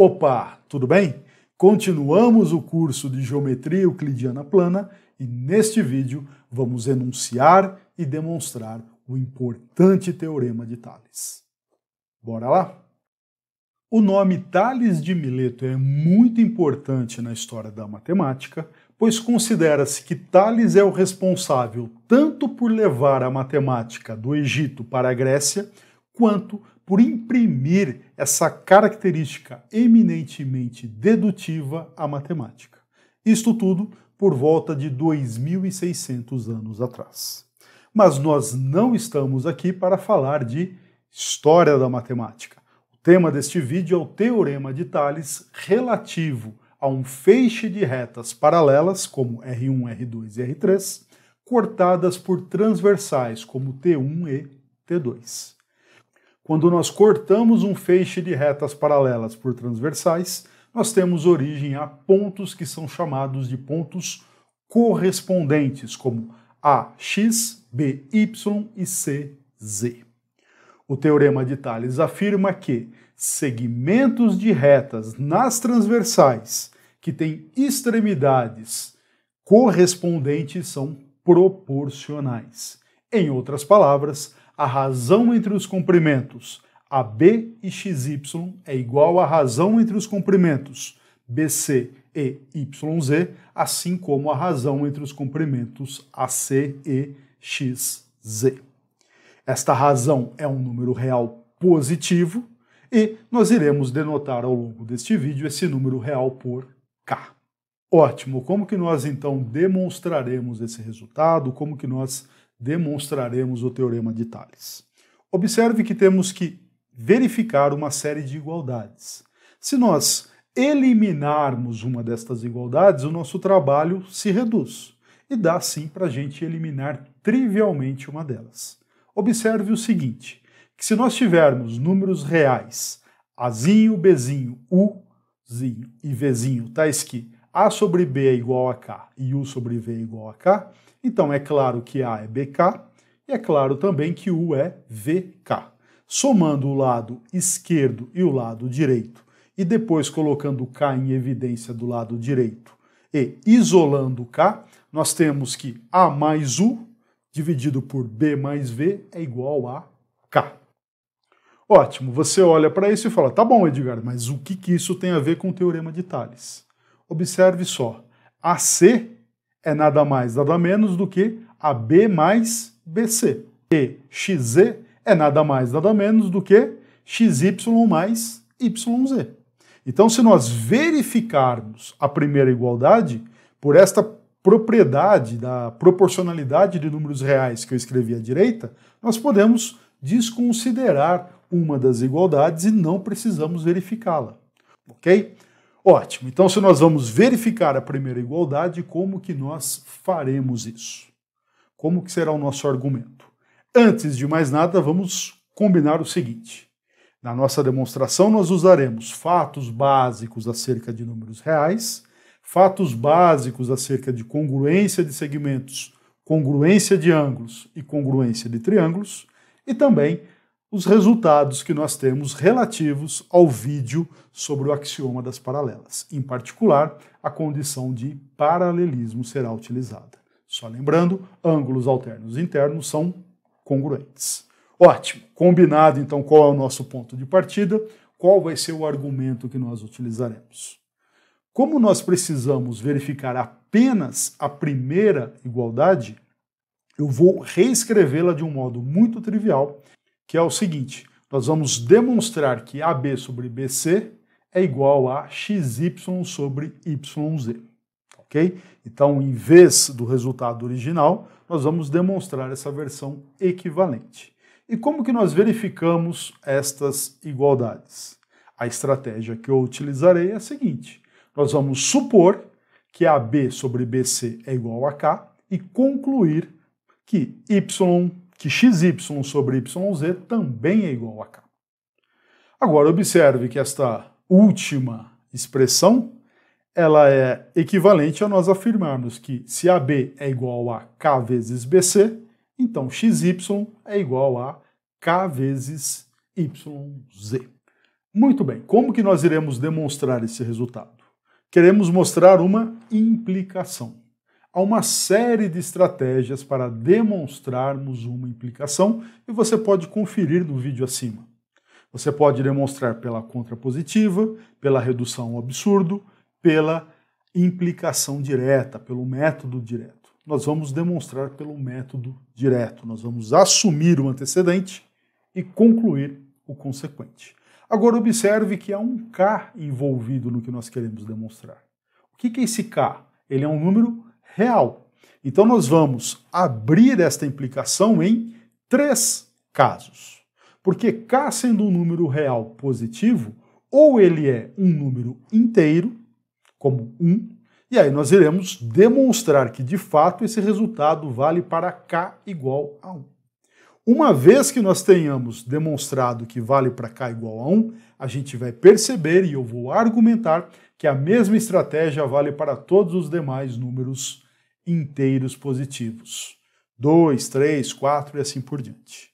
Opa, tudo bem? Continuamos o curso de Geometria Euclidiana Plana e neste vídeo vamos enunciar e demonstrar o importante Teorema de Thales. Bora lá? O nome Thales de Mileto é muito importante na história da matemática, pois considera-se que Thales é o responsável tanto por levar a matemática do Egito para a Grécia, quanto por imprimir essa característica eminentemente dedutiva à matemática. Isto tudo por volta de 2.600 anos atrás. Mas nós não estamos aqui para falar de história da matemática. O tema deste vídeo é o Teorema de Thales relativo a um feixe de retas paralelas, como R1, R2 e R3, cortadas por transversais, como T1 e T2. Quando nós cortamos um feixe de retas paralelas por transversais, nós temos origem a pontos que são chamados de pontos correspondentes, como A, X, B, Y e C, Z. O teorema de Tales afirma que segmentos de retas nas transversais que têm extremidades correspondentes são proporcionais. Em outras palavras, a razão entre os comprimentos AB e XY é igual à razão entre os comprimentos BC e YZ, assim como a razão entre os comprimentos AC e XZ. Esta razão é um número real positivo e nós iremos denotar ao longo deste vídeo esse número real por K. Ótimo, como que nós então demonstraremos esse resultado? Como que nós demonstraremos o teorema de Thales. Observe que temos que verificar uma série de igualdades. Se nós eliminarmos uma destas igualdades, o nosso trabalho se reduz e dá sim para a gente eliminar trivialmente uma delas. Observe o seguinte: que se nós tivermos números reais, azinho, bezinho, uzinho e vezinho, tais tá que a sobre b é igual a k e u sobre v é igual a k, então é claro que A é BK e é claro também que U é VK. Somando o lado esquerdo e o lado direito e depois colocando K em evidência do lado direito e isolando K, nós temos que A mais U dividido por B mais V é igual a K. Ótimo, você olha para isso e fala, tá bom, Edgar, mas o que, que isso tem a ver com o Teorema de Tales? Observe só, AC é nada mais, nada menos do que AB mais BC. E XZ é nada mais, nada menos do que XY mais YZ. Então, se nós verificarmos a primeira igualdade, por esta propriedade da proporcionalidade de números reais que eu escrevi à direita, nós podemos desconsiderar uma das igualdades e não precisamos verificá-la. Ok? Ótimo. Então, se nós vamos verificar a primeira igualdade, como que nós faremos isso? Como que será o nosso argumento? Antes de mais nada, vamos combinar o seguinte. Na nossa demonstração, nós usaremos fatos básicos acerca de números reais, fatos básicos acerca de congruência de segmentos, congruência de ângulos e congruência de triângulos, e também os resultados que nós temos relativos ao vídeo sobre o axioma das paralelas. Em particular, a condição de paralelismo será utilizada. Só lembrando, ângulos alternos internos são congruentes. Ótimo. Combinado então qual é o nosso ponto de partida, qual vai ser o argumento que nós utilizaremos. Como nós precisamos verificar apenas a primeira igualdade, eu vou reescrevê-la de um modo muito trivial que é o seguinte: nós vamos demonstrar que AB sobre BC é igual a XY sobre YZ. Ok? Então, em vez do resultado original, nós vamos demonstrar essa versão equivalente. E como que nós verificamos estas igualdades? A estratégia que eu utilizarei é a seguinte: nós vamos supor que AB sobre BC é igual a K e concluir que Y que xy sobre yz também é igual a k. Agora, observe que esta última expressão ela é equivalente a nós afirmarmos que se AB é igual a K vezes BC, então XY é igual a K vezes YZ. Muito bem, como que nós iremos demonstrar esse resultado? Queremos mostrar uma implicação a uma série de estratégias para demonstrarmos uma implicação e você pode conferir no vídeo acima. Você pode demonstrar pela contrapositiva, pela redução ao absurdo, pela implicação direta, pelo método direto. Nós vamos demonstrar pelo método direto. Nós vamos assumir o antecedente e concluir o consequente. Agora observe que há um K envolvido no que nós queremos demonstrar. O que é esse K? Ele é um número real. Então, nós vamos abrir esta implicação em três casos. Porque K sendo um número real positivo, ou ele é um número inteiro, como 1, um, e aí nós iremos demonstrar que de fato esse resultado vale para K igual a 1. Uma vez que nós tenhamos demonstrado que vale para K igual a 1, a gente vai perceber e eu vou argumentar que a mesma estratégia vale para todos os demais números inteiros positivos. Dois, três, quatro e assim por diante.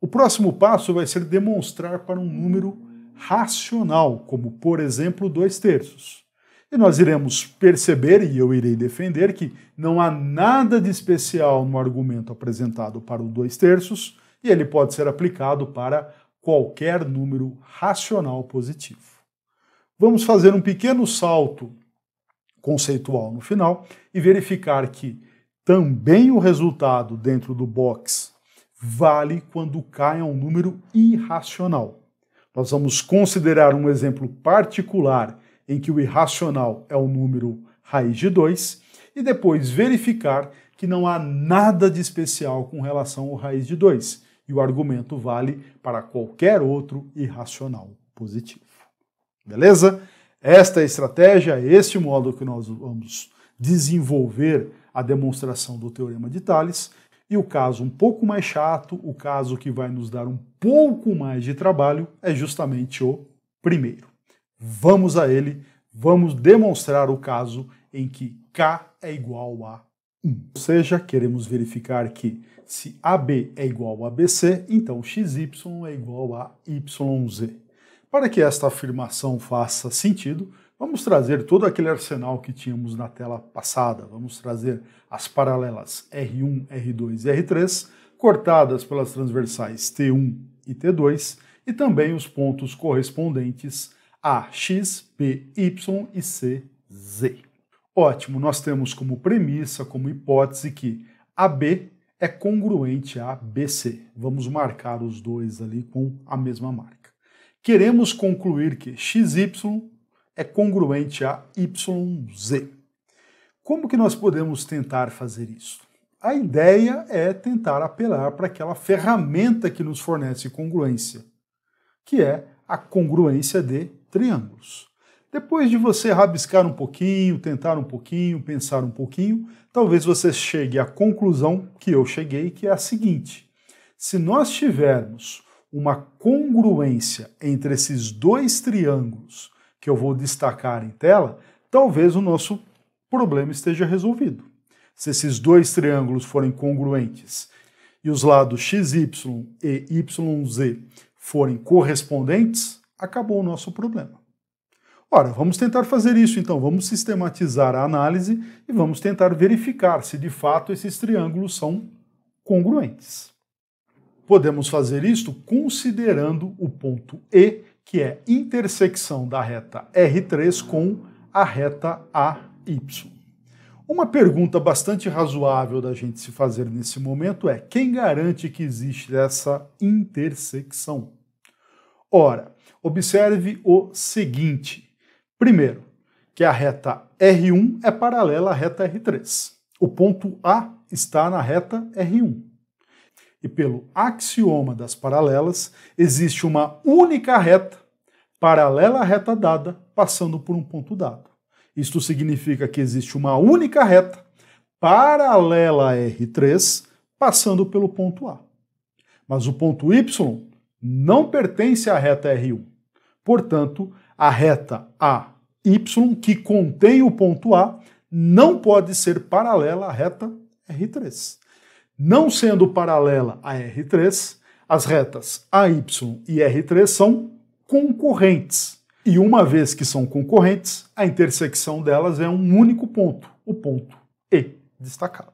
O próximo passo vai ser demonstrar para um número racional, como por exemplo dois terços. E nós iremos perceber, e eu irei defender, que não há nada de especial no argumento apresentado para o dois terços, e ele pode ser aplicado para qualquer número racional positivo. Vamos fazer um pequeno salto conceitual no final e verificar que também o resultado dentro do box vale quando cai a um número irracional. Nós vamos considerar um exemplo particular em que o irracional é o número raiz de 2 e depois verificar que não há nada de especial com relação ao raiz de 2 e o argumento vale para qualquer outro irracional positivo. Beleza? Esta estratégia, é este modo que nós vamos desenvolver a demonstração do Teorema de Thales, e o caso um pouco mais chato, o caso que vai nos dar um pouco mais de trabalho, é justamente o primeiro. Vamos a ele, vamos demonstrar o caso em que K é igual a 1. Ou seja, queremos verificar que se AB é igual a BC, então XY é igual a YZ. Para que esta afirmação faça sentido, vamos trazer todo aquele arsenal que tínhamos na tela passada. Vamos trazer as paralelas R1, R2 e R3, cortadas pelas transversais T1 e T2, e também os pontos correspondentes a X, P, Y e C, Z. Ótimo, nós temos como premissa, como hipótese, que AB é congruente a BC. Vamos marcar os dois ali com a mesma marca queremos concluir que XY é congruente a YZ. Como que nós podemos tentar fazer isso? A ideia é tentar apelar para aquela ferramenta que nos fornece congruência, que é a congruência de triângulos. Depois de você rabiscar um pouquinho, tentar um pouquinho, pensar um pouquinho, talvez você chegue à conclusão que eu cheguei, que é a seguinte: se nós tivermos uma congruência entre esses dois triângulos que eu vou destacar em tela, talvez o nosso problema esteja resolvido. Se esses dois triângulos forem congruentes e os lados XY e YZ forem correspondentes, acabou o nosso problema. Ora, vamos tentar fazer isso então, vamos sistematizar a análise e vamos tentar verificar se de fato esses triângulos são congruentes. Podemos fazer isto considerando o ponto E, que é intersecção da reta R3 com a reta AY. Uma pergunta bastante razoável da gente se fazer nesse momento é: quem garante que existe essa intersecção? Ora, observe o seguinte. Primeiro, que a reta R1 é paralela à reta R3. O ponto A está na reta R1 e pelo axioma das paralelas, existe uma única reta, paralela à reta dada, passando por um ponto dado. Isto significa que existe uma única reta, paralela a R3, passando pelo ponto A. Mas o ponto Y não pertence à reta R1. Portanto, a reta AY, que contém o ponto A, não pode ser paralela à reta R3. Não sendo paralela a R3, as retas AY e R3 são concorrentes. E uma vez que são concorrentes, a intersecção delas é um único ponto, o ponto E destacado.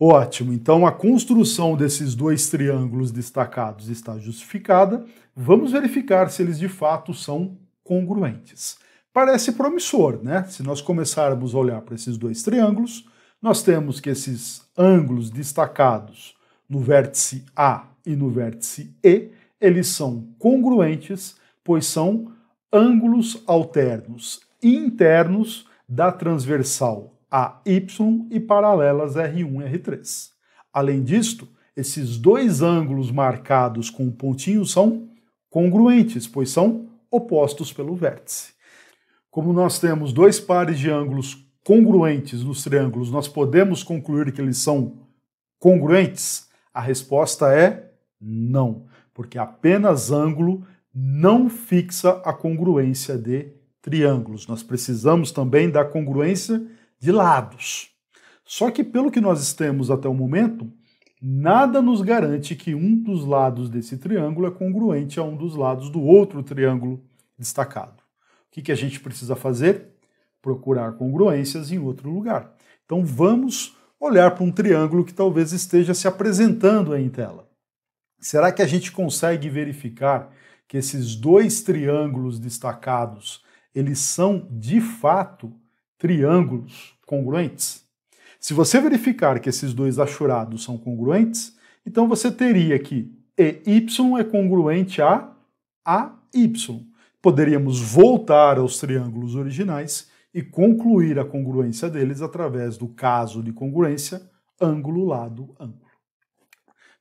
Ótimo, então a construção desses dois triângulos destacados está justificada. Vamos verificar se eles de fato são congruentes. Parece promissor, né? Se nós começarmos a olhar para esses dois triângulos, nós temos que esses ângulos destacados no vértice A e no vértice E, eles são congruentes, pois são ângulos alternos internos da transversal AY e paralelas R1 e R3. Além disto, esses dois ângulos marcados com o um pontinho são congruentes, pois são opostos pelo vértice. Como nós temos dois pares de ângulos congruentes nos triângulos, nós podemos concluir que eles são congruentes? A resposta é não, porque apenas ângulo não fixa a congruência de triângulos. Nós precisamos também da congruência de lados. Só que, pelo que nós temos até o momento, nada nos garante que um dos lados desse triângulo é congruente a um dos lados do outro triângulo destacado. O que, que a gente precisa fazer? procurar congruências em outro lugar. Então vamos olhar para um triângulo que talvez esteja se apresentando aí em tela. Será que a gente consegue verificar que esses dois triângulos destacados, eles são de fato triângulos congruentes? Se você verificar que esses dois achurados são congruentes, então você teria que EY é congruente a AY. Poderíamos voltar aos triângulos originais e concluir a congruência deles através do caso de congruência ângulo-lado-ângulo.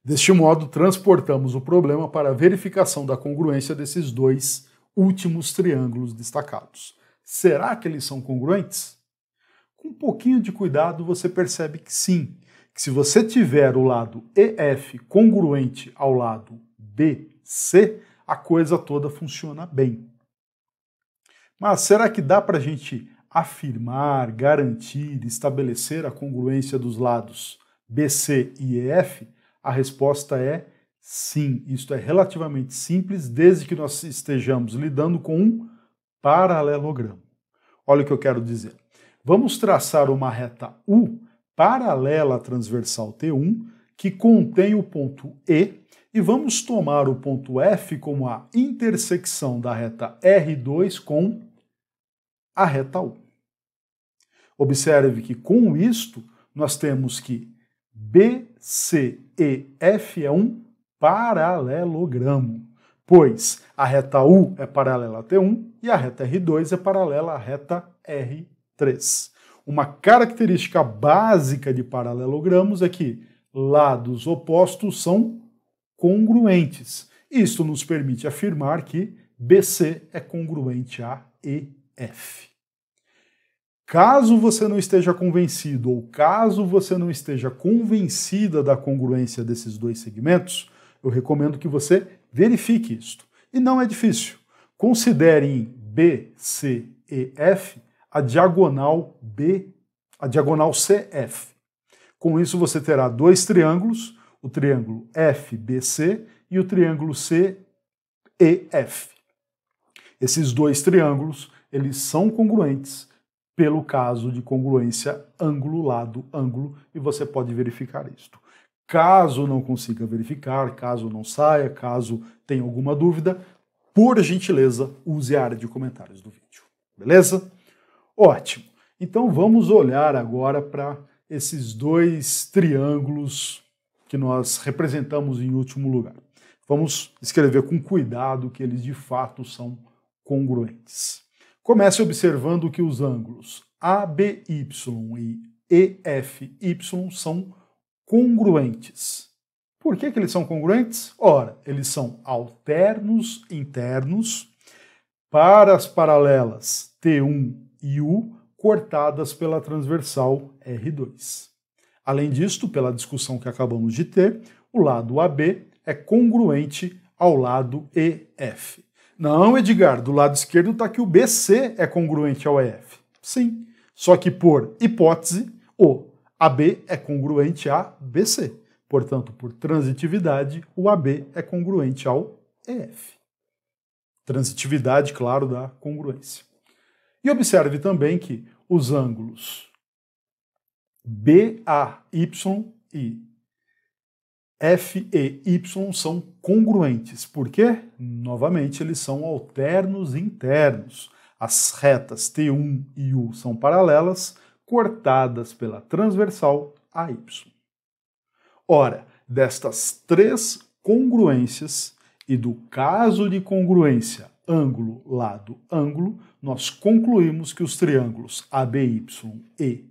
Deste modo, transportamos o problema para a verificação da congruência desses dois últimos triângulos destacados. Será que eles são congruentes? Com um pouquinho de cuidado, você percebe que sim, que se você tiver o lado EF congruente ao lado BC, a coisa toda funciona bem. Mas será que dá para a gente afirmar, garantir, estabelecer a congruência dos lados BC e EF? A resposta é sim. Isto é relativamente simples, desde que nós estejamos lidando com um paralelogramo. Olha o que eu quero dizer. Vamos traçar uma reta U paralela à transversal T1 que contém o ponto E e vamos tomar o ponto F como a intersecção da reta R2 com a reta U. Observe que com isto nós temos que BCEF é um paralelogramo, pois a reta U é paralela a T1 e a reta R2 é paralela à reta R3. Uma característica básica de paralelogramos é que lados opostos são congruentes. Isto nos permite afirmar que BC é congruente a E F. Caso você não esteja convencido ou caso você não esteja convencida da congruência desses dois segmentos, eu recomendo que você verifique isto. E não é difícil. Considere em B, C e F a diagonal B, a diagonal CF. Com isso você terá dois triângulos, o triângulo FBC e o triângulo CEF. Esses dois triângulos eles são congruentes pelo caso de congruência ângulo-lado-ângulo, e você pode verificar isto. Caso não consiga verificar, caso não saia, caso tenha alguma dúvida, por gentileza, use a área de comentários do vídeo. Beleza? Ótimo. Então vamos olhar agora para esses dois triângulos que nós representamos em último lugar. Vamos escrever com cuidado que eles de fato são congruentes. Comece observando que os ângulos ABY e EFY são congruentes. Por que, que eles são congruentes? Ora, eles são alternos internos para as paralelas T1 e U cortadas pela transversal R2. Além disto, pela discussão que acabamos de ter, o lado AB é congruente ao lado EF. Não, Edgar, do lado esquerdo está que o BC é congruente ao EF. Sim, só que por hipótese, o AB é congruente a BC. Portanto, por transitividade, o AB é congruente ao EF. Transitividade, claro, da congruência. E observe também que os ângulos BAY e F e Y são congruentes, porque, novamente, eles são alternos internos. As retas T1 e U são paralelas, cortadas pela transversal AY. Ora, destas três congruências e do caso de congruência ângulo, lado, ângulo, nós concluímos que os triângulos ABY e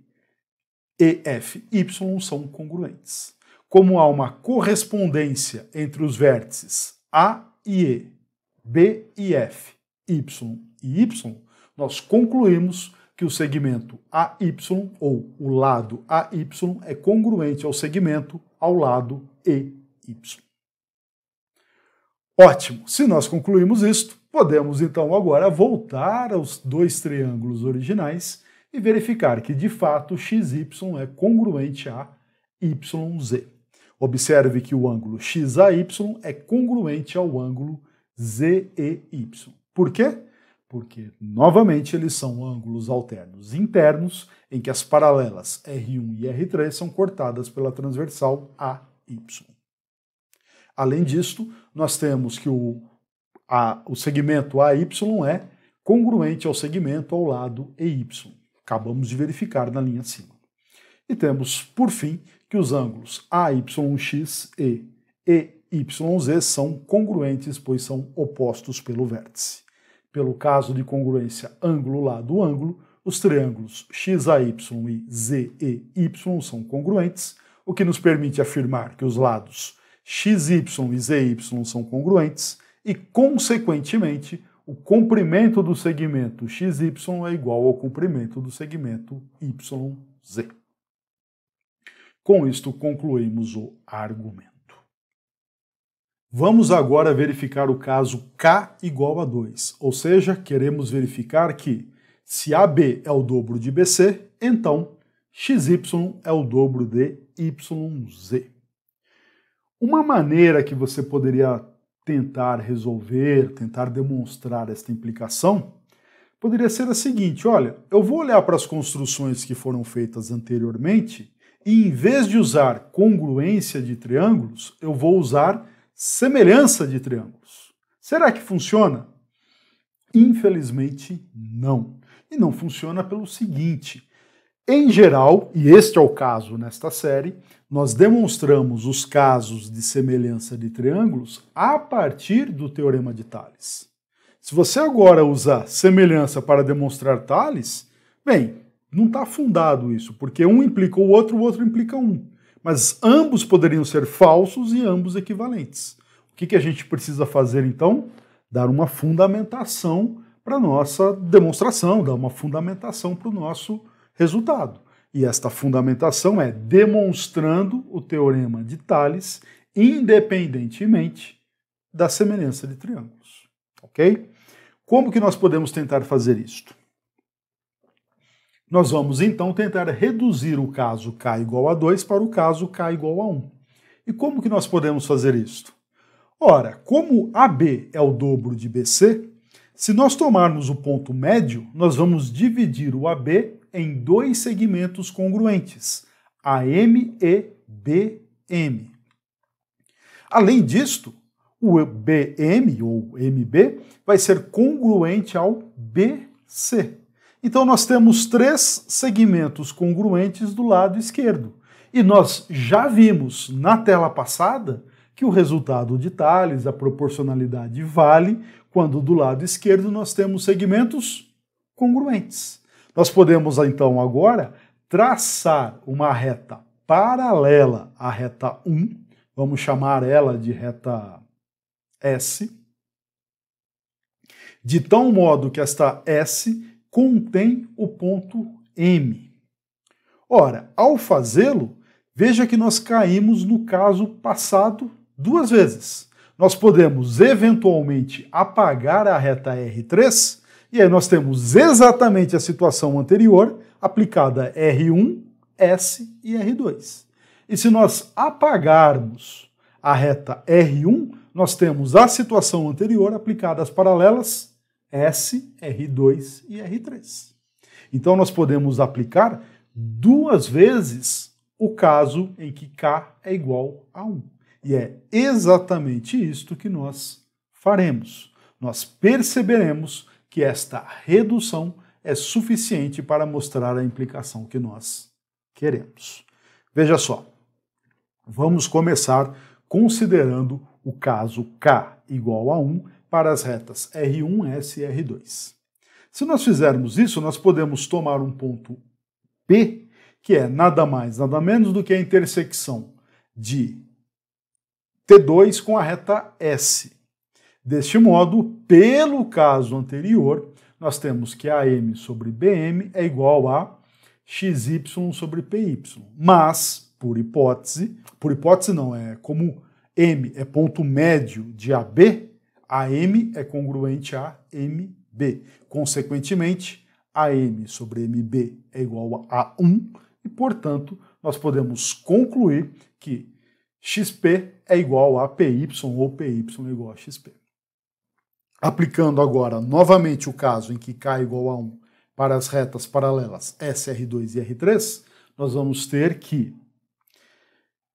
EFY são congruentes como há uma correspondência entre os vértices A e E, B e F, Y e Y, nós concluímos que o segmento AY ou o lado AY é congruente ao segmento ao lado EY. Ótimo! Se nós concluímos isto, podemos então agora voltar aos dois triângulos originais e verificar que de fato XY é congruente a YZ. Observe que o ângulo XAY é congruente ao ângulo ZEY. Por quê? Porque, novamente, eles são ângulos alternos internos, em que as paralelas R1 e R3 são cortadas pela transversal AY. Além disto, nós temos que o, a, o segmento AY é congruente ao segmento ao lado EY. Acabamos de verificar na linha acima. E temos, por fim, que os ângulos AYX e EYZ são congruentes, pois são opostos pelo vértice. Pelo caso de congruência ângulo-lado-ângulo, os triângulos XAY e ZEY são congruentes, o que nos permite afirmar que os lados XY e ZY são congruentes e, consequentemente, o comprimento do segmento XY é igual ao comprimento do segmento YZ. Com isto concluímos o argumento. Vamos agora verificar o caso k igual a 2, ou seja, queremos verificar que se AB é o dobro de BC, então XY é o dobro de YZ. Uma maneira que você poderia tentar resolver, tentar demonstrar esta implicação, poderia ser a seguinte: olha, eu vou olhar para as construções que foram feitas anteriormente e em vez de usar congruência de triângulos, eu vou usar semelhança de triângulos. Será que funciona? Infelizmente, não. E não funciona pelo seguinte: em geral, e este é o caso nesta série, nós demonstramos os casos de semelhança de triângulos a partir do teorema de Thales. Se você agora usar semelhança para demonstrar Thales, bem, não está fundado isso, porque um implica o outro, o outro implica um. Mas ambos poderiam ser falsos e ambos equivalentes. O que, que a gente precisa fazer então? Dar uma fundamentação para nossa demonstração, dar uma fundamentação para o nosso resultado. E esta fundamentação é demonstrando o teorema de Thales independentemente da semelhança de triângulos, ok? Como que nós podemos tentar fazer isto? Nós vamos então tentar reduzir o caso k igual a 2 para o caso k igual a 1. E como que nós podemos fazer isto? Ora, como AB é o dobro de BC, se nós tomarmos o ponto médio, nós vamos dividir o AB em dois segmentos congruentes, AM e BM. Além disto, o BM ou MB vai ser congruente ao BC. Então nós temos três segmentos congruentes do lado esquerdo. E nós já vimos na tela passada que o resultado de Thales, a proporcionalidade, vale quando do lado esquerdo nós temos segmentos congruentes. Nós podemos então agora traçar uma reta paralela à reta 1, vamos chamar ela de reta S, de tal modo que esta S contém o ponto M. Ora, ao fazê-lo, veja que nós caímos no caso passado duas vezes. Nós podemos eventualmente apagar a reta R3 e aí nós temos exatamente a situação anterior aplicada R1, S e R2. E se nós apagarmos a reta R1, nós temos a situação anterior aplicada às paralelas S, R2 e R3. Então nós podemos aplicar duas vezes o caso em que K é igual a 1. E é exatamente isto que nós faremos. Nós perceberemos que esta redução é suficiente para mostrar a implicação que nós queremos. Veja só, vamos começar considerando o caso K igual a 1 para as retas R1, S e R2. Se nós fizermos isso, nós podemos tomar um ponto P, que é nada mais, nada menos do que a intersecção de T2 com a reta S. Deste modo, pelo caso anterior, nós temos que AM sobre BM é igual a XY sobre PY. Mas, por hipótese, por hipótese não, é como M é ponto médio de AB, AM é congruente a MB. Consequentemente, AM sobre MB é igual a 1 e, portanto, nós podemos concluir que XP é igual a PY ou PY é igual a XP. Aplicando agora novamente o caso em que K é igual a 1 para as retas paralelas SR2 e R3, nós vamos ter que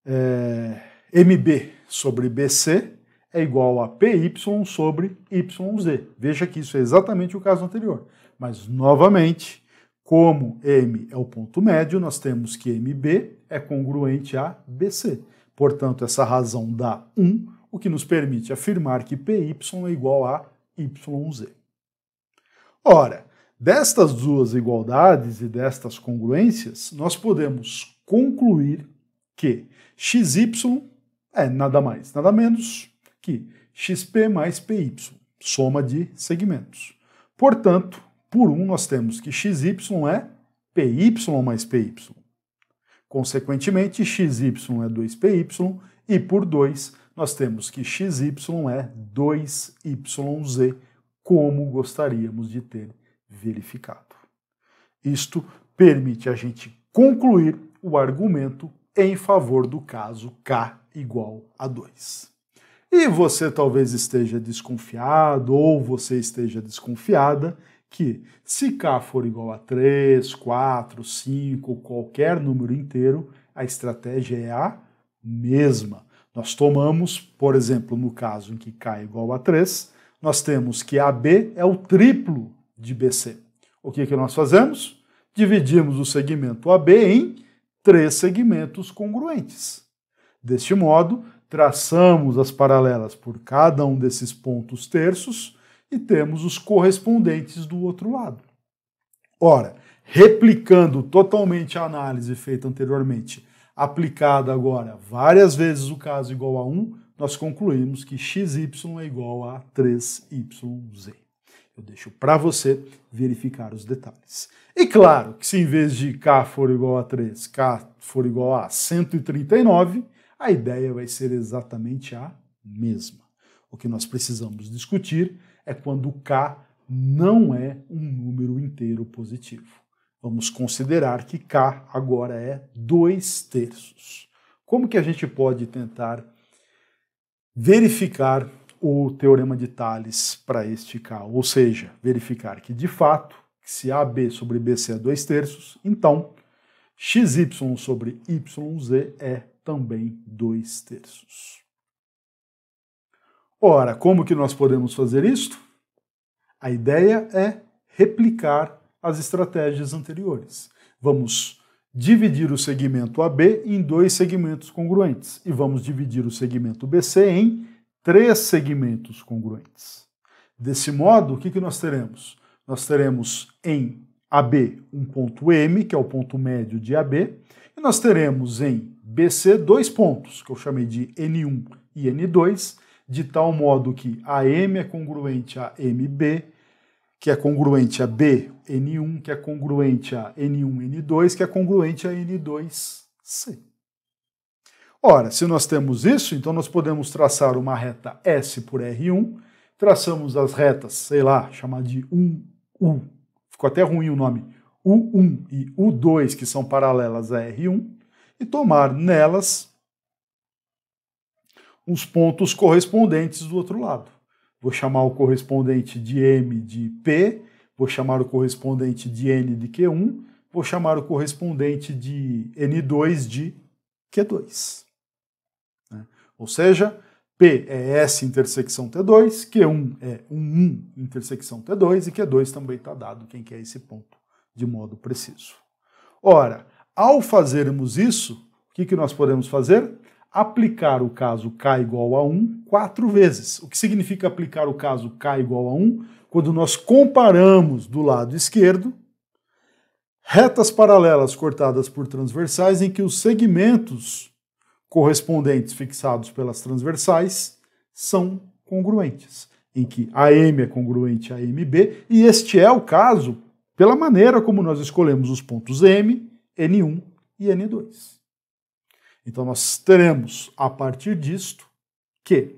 é, eh, MB sobre BC é igual a PY sobre YZ. Veja que isso é exatamente o caso anterior. Mas, novamente, como M é o ponto médio, nós temos que MB é congruente a BC. Portanto, essa razão dá 1, o que nos permite afirmar que PY é igual a YZ. Ora, destas duas igualdades e destas congruências, nós podemos concluir que XY é nada mais, nada menos que XP mais PY, soma de segmentos. Portanto, por 1 um nós temos que XY é PY mais PY. Consequentemente, XY é 2PY e por 2 nós temos que XY é 2YZ, como gostaríamos de ter verificado. Isto permite a gente concluir o argumento em favor do caso K igual a 2. E você talvez esteja desconfiado ou você esteja desconfiada que se K for igual a 3, 4, 5, qualquer número inteiro, a estratégia é a mesma. Nós tomamos, por exemplo, no caso em que K é igual a 3, nós temos que AB é o triplo de BC. O que, que nós fazemos? Dividimos o segmento AB em três segmentos congruentes. Deste modo, traçamos as paralelas por cada um desses pontos terços e temos os correspondentes do outro lado. Ora, replicando totalmente a análise feita anteriormente, aplicada agora várias vezes o caso igual a 1, nós concluímos que xy é igual a 3yz. Eu deixo para você verificar os detalhes. E claro que se em vez de k for igual a 3, k for igual a 139, a ideia vai ser exatamente a mesma. O que nós precisamos discutir é quando K não é um número inteiro positivo. Vamos considerar que K agora é 2 terços. Como que a gente pode tentar verificar o teorema de Thales para este K? Ou seja, verificar que de fato, se AB sobre BC é 2 terços, então XY sobre YZ é também dois terços. Ora, como que nós podemos fazer isto? A ideia é replicar as estratégias anteriores. Vamos dividir o segmento AB em dois segmentos congruentes e vamos dividir o segmento BC em três segmentos congruentes. Desse modo, o que, que nós teremos? Nós teremos em AB um ponto M, que é o ponto médio de AB, e nós teremos em BC dois pontos, que eu chamei de N1 e N2, de tal modo que AM é congruente a MB, que é congruente a bn 1 que é congruente a N1, N2, que é congruente a N2C. Ora, se nós temos isso, então nós podemos traçar uma reta S por R1, traçamos as retas, sei lá, chamar de 1U, ficou até ruim o nome, U1 e U2, que são paralelas a R1, e tomar nelas os pontos correspondentes do outro lado. Vou chamar o correspondente de M de P, vou chamar o correspondente de N de Q1, vou chamar o correspondente de N2 de Q2. Né? Ou seja, P é S intersecção T2, Q1 é 1, 1 intersecção T2 e Q2 também está dado, quem quer esse ponto, de modo preciso. Ora, ao fazermos isso, o que, que nós podemos fazer? Aplicar o caso K igual a 1 quatro vezes. O que significa aplicar o caso K igual a 1? Quando nós comparamos do lado esquerdo retas paralelas cortadas por transversais em que os segmentos correspondentes fixados pelas transversais são congruentes, em que AM é congruente a MB, e este é o caso pela maneira como nós escolhemos os pontos M, N1 e N2. Então nós teremos a partir disto que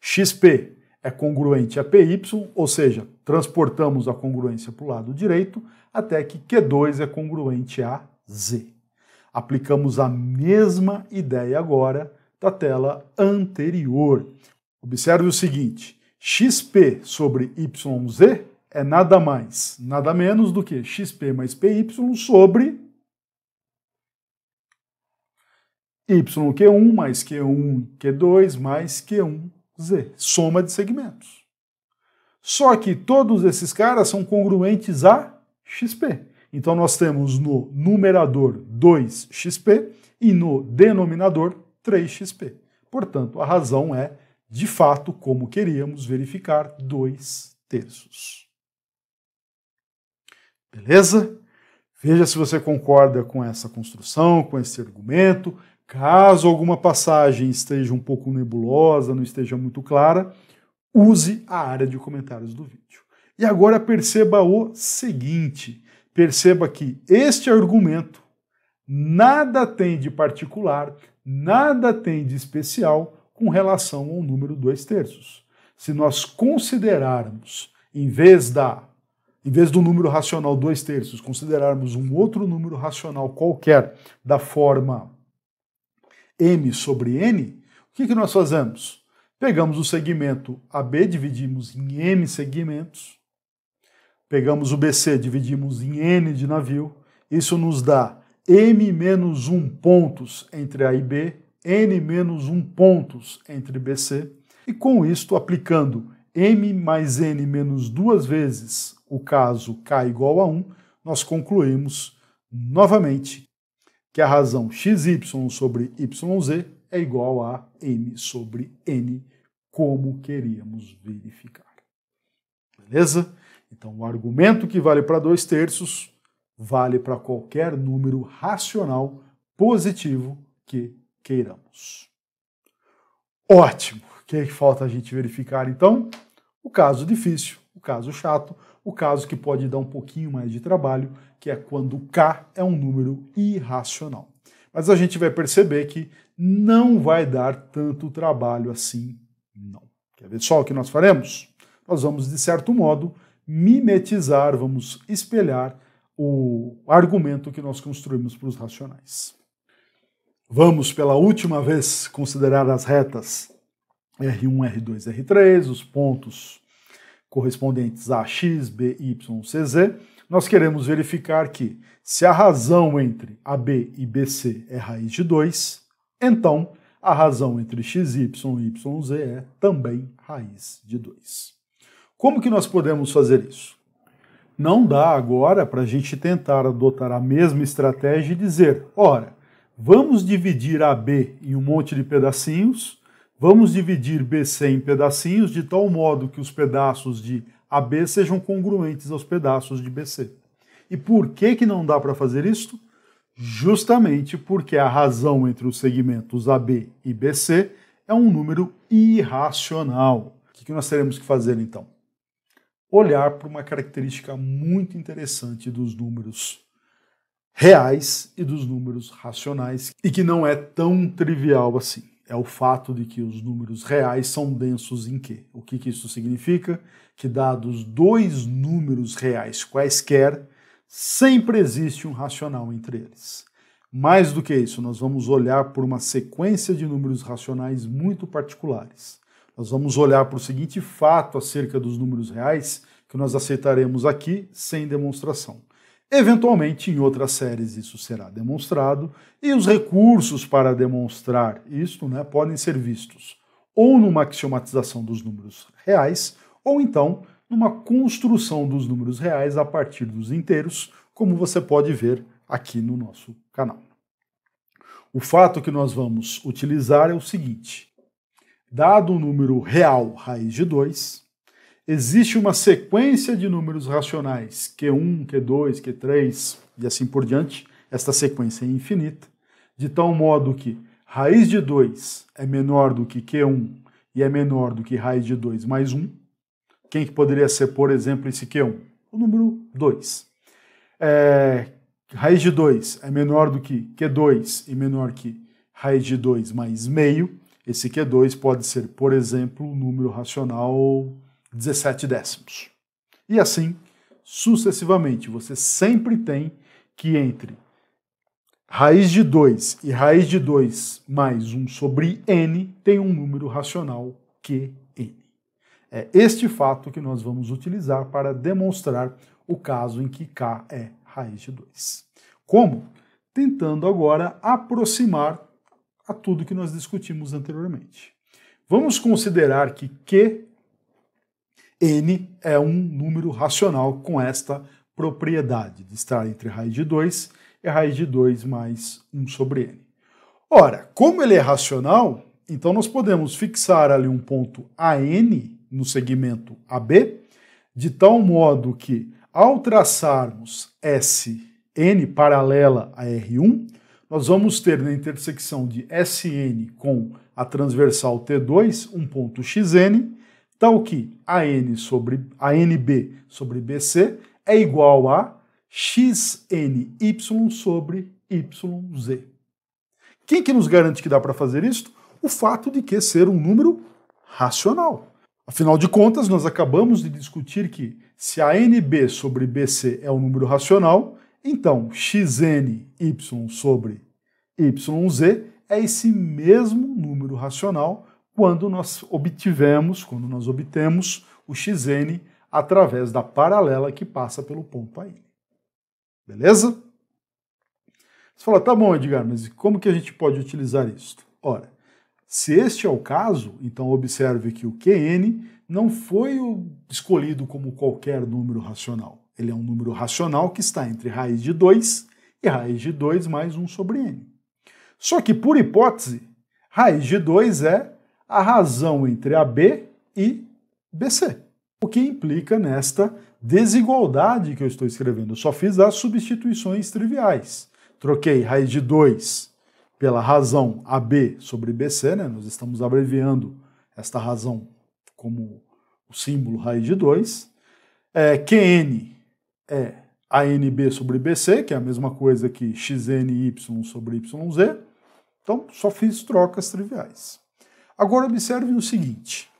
XP é congruente a PY, ou seja, transportamos a congruência para o lado direito, até que Q2 é congruente a Z. Aplicamos a mesma ideia agora da tela anterior. Observe o seguinte: XP sobre YZ é nada mais, nada menos do que XP mais PY sobre YQ1 mais Q1Q2 mais Q1Z, soma de segmentos. Só que todos esses caras são congruentes a XP. Então nós temos no numerador 2xp e no denominador 3xp. Portanto, a razão é, de fato, como queríamos verificar, 2 terços. Beleza? Veja se você concorda com essa construção, com esse argumento. Caso alguma passagem esteja um pouco nebulosa, não esteja muito clara, use a área de comentários do vídeo. E agora perceba o seguinte: perceba que este argumento nada tem de particular, nada tem de especial com relação ao número dois terços. Se nós considerarmos, em vez da em vez do número racional 2 terços, considerarmos um outro número racional qualquer da forma m sobre n, o que, que nós fazemos? Pegamos o segmento AB, dividimos em m segmentos, pegamos o BC, dividimos em n de navio, isso nos dá m menos 1 pontos entre A e B, n menos 1 pontos entre BC, e com isto, aplicando m mais n menos duas vezes o caso k igual a 1, nós concluímos novamente que a razão xy sobre yz é igual a m sobre n, como queríamos verificar. Beleza? Então, o argumento que vale para 2 terços vale para qualquer número racional positivo que queiramos. Ótimo! É que falta a gente verificar então? O caso difícil, o caso chato, o caso que pode dar um pouquinho mais de trabalho, que é quando K é um número irracional. Mas a gente vai perceber que não vai dar tanto trabalho assim, não. Quer ver só o que nós faremos? Nós vamos, de certo modo, mimetizar, vamos espelhar o argumento que nós construímos para os racionais. Vamos, pela última vez, considerar as retas R1, R2, R3, os pontos correspondentes a x, b, y, cz, nós queremos verificar que se a razão entre AB e BC é raiz de 2, então a razão entre xy e yz é também raiz de 2. Como que nós podemos fazer isso? Não dá agora para a gente tentar adotar a mesma estratégia e dizer, ora, vamos dividir AB em um monte de pedacinhos Vamos dividir BC em pedacinhos de tal modo que os pedaços de AB sejam congruentes aos pedaços de BC. E por que, que não dá para fazer isto? Justamente porque a razão entre os segmentos AB e BC é um número irracional. O que nós teremos que fazer então? Olhar para uma característica muito interessante dos números reais e dos números racionais e que não é tão trivial assim é o fato de que os números reais são densos em Q. O que, que isso significa? Que dados dois números reais quaisquer, sempre existe um racional entre eles. Mais do que isso, nós vamos olhar por uma sequência de números racionais muito particulares. Nós vamos olhar para o seguinte fato acerca dos números reais que nós aceitaremos aqui sem demonstração. Eventualmente, em outras séries, isso será demonstrado, e os recursos para demonstrar isto né, podem ser vistos ou numa axiomatização dos números reais, ou então numa construção dos números reais a partir dos inteiros, como você pode ver aqui no nosso canal. O fato que nós vamos utilizar é o seguinte: dado o número real raiz de 2, existe uma sequência de números racionais, Q1, Q2, Q3 e assim por diante, esta sequência é infinita, de tal modo que raiz de 2 é menor do que Q1 e é menor do que raiz de 2 mais 1. Quem que poderia ser, por exemplo, esse Q1? O número 2. É, raiz de 2 é menor do que Q2 e menor que raiz de 2 mais meio. Esse Q2 pode ser, por exemplo, o número racional 17 décimos. E assim sucessivamente. Você sempre tem que entre raiz de 2 e raiz de 2 mais 1 sobre n tem um número racional que n. É este fato que nós vamos utilizar para demonstrar o caso em que k é raiz de 2. Como? Tentando agora aproximar a tudo que nós discutimos anteriormente. Vamos considerar que q N é um número racional com esta propriedade de estar entre raiz de 2 e raiz de 2 mais 1 sobre N. Ora, como ele é racional, então nós podemos fixar ali um ponto AN no segmento AB, de tal modo que ao traçarmos SN paralela a R1, nós vamos ter na intersecção de SN com a transversal T2 um ponto XN tal então, que AN sobre ANB sobre BC é igual a XNY sobre YZ. Quem que nos garante que dá para fazer isso? O fato de que ser um número racional. Afinal de contas, nós acabamos de discutir que se ANB sobre BC é um número racional, então XNY sobre YZ é esse mesmo número racional quando nós obtivemos, quando nós obtemos o xn através da paralela que passa pelo ponto a n. Beleza? Você fala, tá bom, Edgar, mas como que a gente pode utilizar isso? Ora, se este é o caso, então observe que o QN não foi escolhido como qualquer número racional. Ele é um número racional que está entre raiz de 2 e raiz de 2 mais 1 sobre n. Só que, por hipótese, raiz de 2 é a razão entre AB e BC, o que implica nesta desigualdade que eu estou escrevendo. Eu só fiz as substituições triviais. Troquei raiz de 2 pela razão AB sobre BC, né? nós estamos abreviando esta razão como o símbolo raiz de 2. É, QN é ANB sobre BC, que é a mesma coisa que XNY sobre YZ. Então, só fiz trocas triviais. Agora observe o seguinte: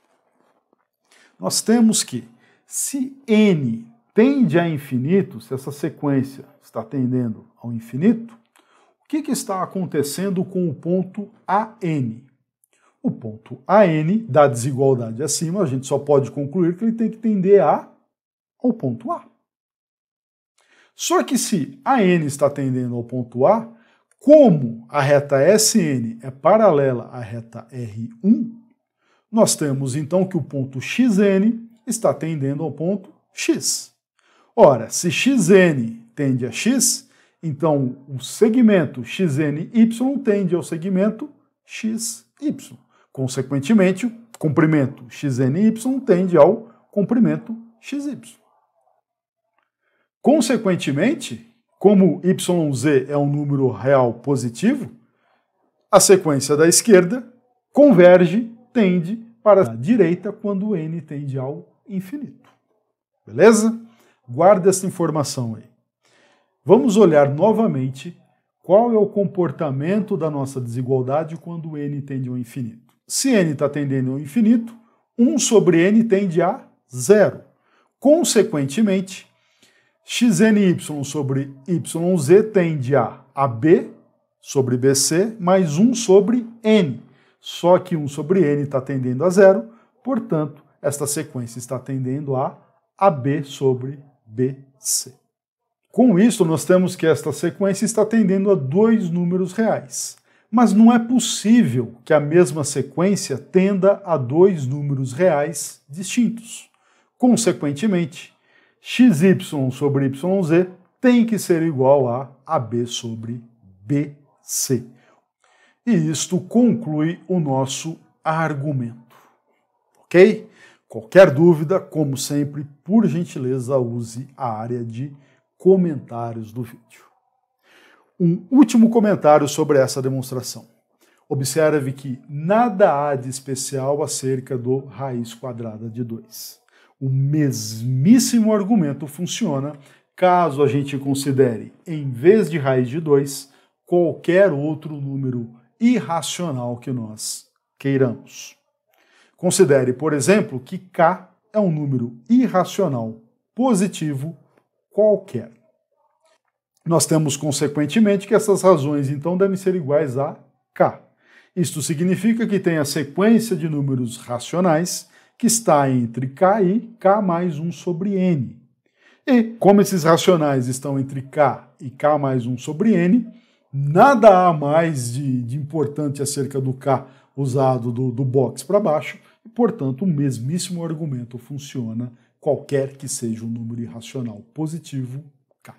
nós temos que, se n tende a infinito, se essa sequência está tendendo ao infinito, o que, que está acontecendo com o ponto AN? O ponto AN da desigualdade acima, a gente só pode concluir que ele tem que tender a ao ponto A. Só que se AN está tendendo ao ponto A, como a reta SN é paralela à reta R1, nós temos então que o ponto xn está tendendo ao ponto x. Ora, se xn tende a x, então o segmento xny tende ao segmento xy. Consequentemente, o comprimento xny tende ao comprimento xy. Consequentemente, como YZ é um número real positivo, a sequência da esquerda converge, tende para a direita quando n tende ao infinito. Beleza? Guarda essa informação aí. Vamos olhar novamente qual é o comportamento da nossa desigualdade quando n tende ao infinito. Se n está tendendo ao infinito, 1 sobre n tende a zero. Consequentemente, XNY sobre YZ tende a AB sobre BC mais 1 sobre N. Só que 1 sobre N está tendendo a zero, portanto, esta sequência está tendendo a AB sobre BC. Com isso, nós temos que esta sequência está tendendo a dois números reais. Mas não é possível que a mesma sequência tenda a dois números reais distintos. Consequentemente, xy sobre yz tem que ser igual a AB sobre BC. E isto conclui o nosso argumento. Ok? Qualquer dúvida, como sempre, por gentileza use a área de comentários do vídeo. Um último comentário sobre essa demonstração. Observe que nada há de especial acerca do raiz quadrada de 2. O mesmíssimo argumento funciona caso a gente considere, em vez de raiz de 2, qualquer outro número irracional que nós queiramos. Considere, por exemplo, que k é um número irracional positivo qualquer. Nós temos, consequentemente, que essas razões então devem ser iguais a k. Isto significa que tem a sequência de números racionais que está entre KI, K mais 1 sobre N. E, como esses racionais estão entre K e K mais 1 sobre N, nada há mais de, de importante acerca do K usado do, do box para baixo, e, portanto, o mesmíssimo argumento funciona qualquer que seja o um número irracional positivo K.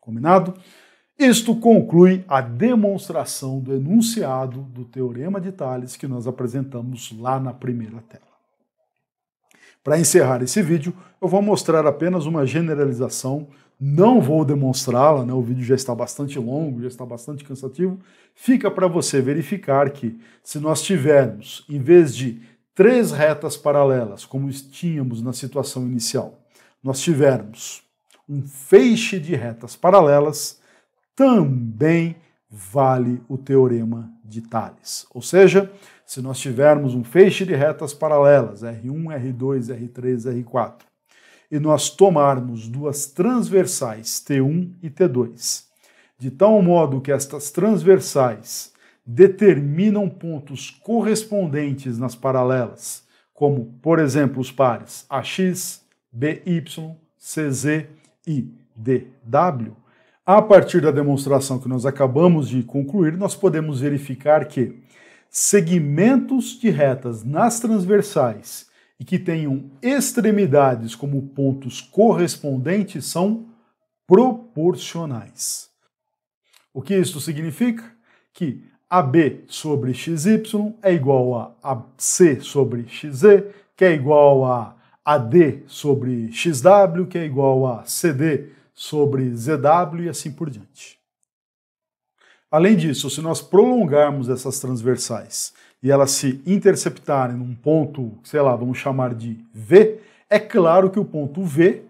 Combinado? Isto conclui a demonstração do enunciado do Teorema de Thales que nós apresentamos lá na primeira tela. Para encerrar esse vídeo, eu vou mostrar apenas uma generalização, não vou demonstrá-la, né? o vídeo já está bastante longo, já está bastante cansativo. Fica para você verificar que, se nós tivermos, em vez de três retas paralelas, como tínhamos na situação inicial, nós tivermos um feixe de retas paralelas, também vale o teorema de Thales. Ou seja, se nós tivermos um feixe de retas paralelas, R1, R2, R3, R4, e nós tomarmos duas transversais, T1 e T2, de tal modo que estas transversais determinam pontos correspondentes nas paralelas, como, por exemplo, os pares AX, BY, CZ e DW, a partir da demonstração que nós acabamos de concluir, nós podemos verificar que segmentos de retas nas transversais e que tenham extremidades como pontos correspondentes são proporcionais. O que isso significa? Que AB sobre XY é igual a AC sobre XZ, que é igual a AD sobre XW, que é igual a CD sobre ZW e assim por diante. Além disso, se nós prolongarmos essas transversais e elas se interceptarem num ponto, sei lá, vamos chamar de V, é claro que o ponto V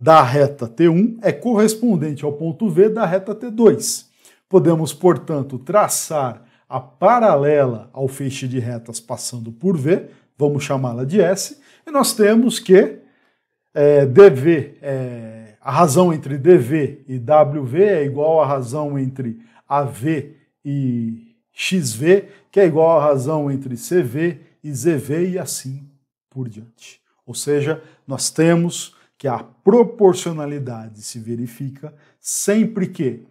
da reta T1 é correspondente ao ponto V da reta T2. Podemos, portanto, traçar a paralela ao feixe de retas passando por V, vamos chamá-la de S, e nós temos que é, DV, é, a razão entre DV e WV é igual à razão entre AV e XV, que é igual à razão entre CV e ZV e assim por diante. Ou seja, nós temos que a proporcionalidade se verifica sempre que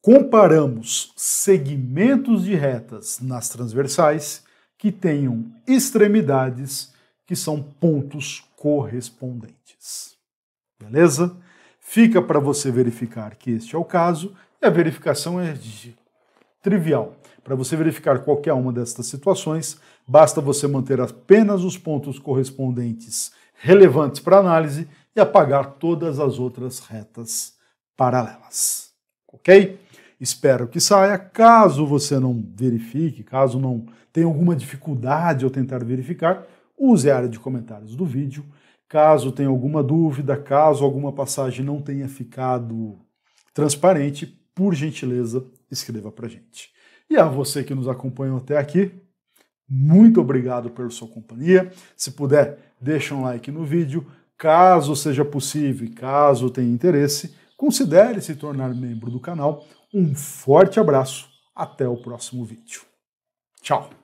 comparamos segmentos de retas nas transversais que tenham extremidades que são pontos correspondentes. Beleza? Fica para você verificar que este é o caso e a verificação é trivial. Para você verificar qualquer uma destas situações, basta você manter apenas os pontos correspondentes relevantes para análise e apagar todas as outras retas paralelas. Ok? Espero que saia. Caso você não verifique, caso não tenha alguma dificuldade ao tentar verificar, use a área de comentários do vídeo. Caso tenha alguma dúvida, caso alguma passagem não tenha ficado transparente, por gentileza, escreva para gente. E a você que nos acompanhou até aqui, muito obrigado pela sua companhia. Se puder, deixa um like no vídeo. Caso seja possível e caso tenha interesse, considere se tornar membro do canal. Um forte abraço, até o próximo vídeo. Tchau!